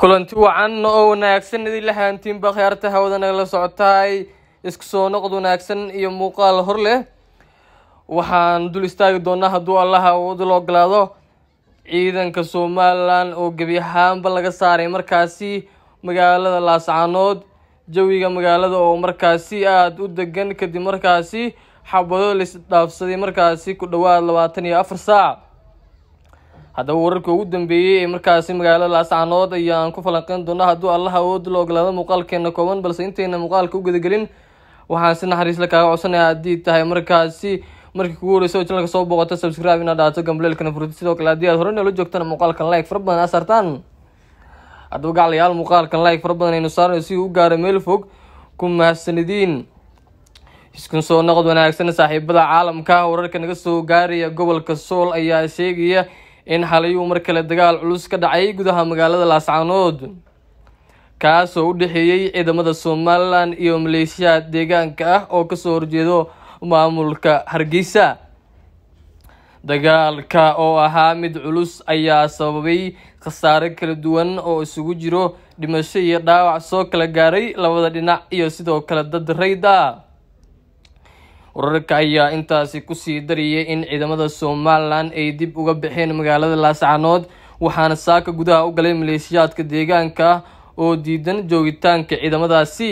kulanti wacan oo wanaagsan idin la khayaarta hawada la socotaay isku soo noqod wanaagsan iyo muuqaal hor leh waxaan dul istaagi doonaa hadduu allaha udu la ogolaado ciidanka somalilan oo gebi ahaanba laga saaray markaasi magaalada laascaanood jawiga magaalada oo markaasi aada u degan kadib markaasi xabado laisdhaafsaday markaasi ku dhawaad labaatan iyo afar saac haddaba wararkii ugu dambeeyey ee markaasi magaalada laascanood ayaan ku falanqeyn doona hadduu allaha awood la ogolaado muuqaalkeena kooban balse intayna muuqaalka u gudagelin waxaan si naxariisla kaaga codsanaya haddii tahay markaasi markii kugu horeysa oo janalka soo booqata subscribe inaad dhaato gambaleelkana furti sidoo kale haddii aad horena la joogtana muuqaalkan like fara badan aa sartaan haddaba gaclayaal muuqaalkan like fara badan aynu saarno si u gaaro meel fog ku mahadsanadiin iskun soo noqod wanaagsan saaxiibada caalamka wararka naga soo gaaraya gobolka sool ayaa sheegaya in xalay uu mar kale dagaal culus ka dhacay gudaha magaalada laascaanood kaasoo u dhexeeyey ciidamada somalilan iyo maleeshiyaad deegaanka ah oo kasoo horjeedo maamulka hargeysa dagaalka oo ahaa mid culus ayaa sababay khasaare kala duwan oo isugu jiro dhimasho iyo dhaawac soo kala gaaray labada dhinac iyo sidoo kale dad rayda wararka ayaa intaasi kusii dariyay in ciidamada somalilan ay dib uga baxeen magaalada laascanood waxaana saaka gudaha u galay maleeshiyaadka deegaanka oo diidan joogitaanka ciidamadaasi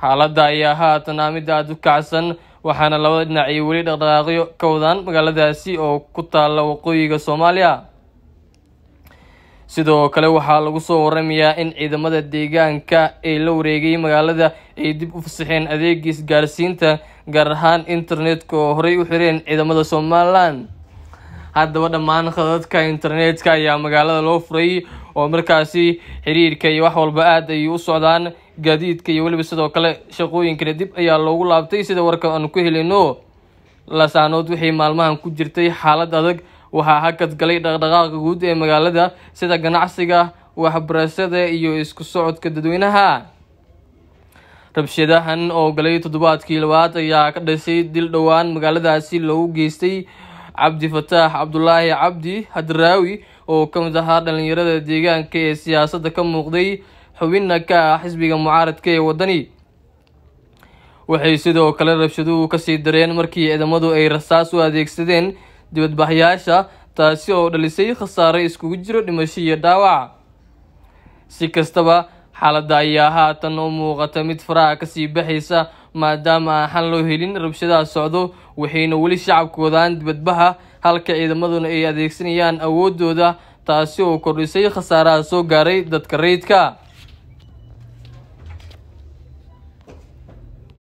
xaaladda ayaa haatan mid aada u kacsan waxaana labada dhinac iyo weli dhaqdhaqaaqyo ka wadaan magaaladaasi oo ku taalla waqooyiga soomaaliya sidoo kale waxaa lagu soo waramayaa in ciidamada deegaanka ee la wareegay magaalada ay dib u fasaxeen adeega isgaarsiinta gaar ahaan internetka oo horey u xireen ciidamada somalilan haddaba dhammaan khadadka internetka ayaa magaalada loo furay oo markaasi xiriirka iyo wax walba aada ay u socdaan gaadiidka iyo weliba sidoo kale shaqooyinkana dib ayaa loogu laabtay sida warka aan ku helino lasaanood waxay maalmahan ku jirtay xaalad adag waxaa hakad galay dhaqdhaqaaqa guud ee magaalada sida ganacsiga waxbarashada iyo isku socodka dadweynaha rabshadahan oo galay toddobaadkii labaad ayaa ka dhashay dil dhowaan magaaladaasi loogu geystay cabdi fataax cabdulaahi cabdi hadraawi oo ka mid ahaa dhallinyarada deegaanka ee siyaasadda ka muuqday xubinna ka ah xisbiga mucaaradka ee waddani waxay sidoo kale rabshaduhu kasii dareen markii ciidamadu ay rasaas u adeegsadeen dibadbaxyaasha taasi oo dhalisay khasaare iskugu jiro dhimasho iyo dhaawac si kastaba xaaladda ayaa haatan u muuqata mid faraha kasii baxaysa maadaama aan xan loo helin rabshadaha socdo waxayna weli shacabkoodaan dibadbaha halka ciidamaduna ay adeegsanayaan awoodooda taasi oo kordhisay khasaaraha soo gaaray dadka rayidka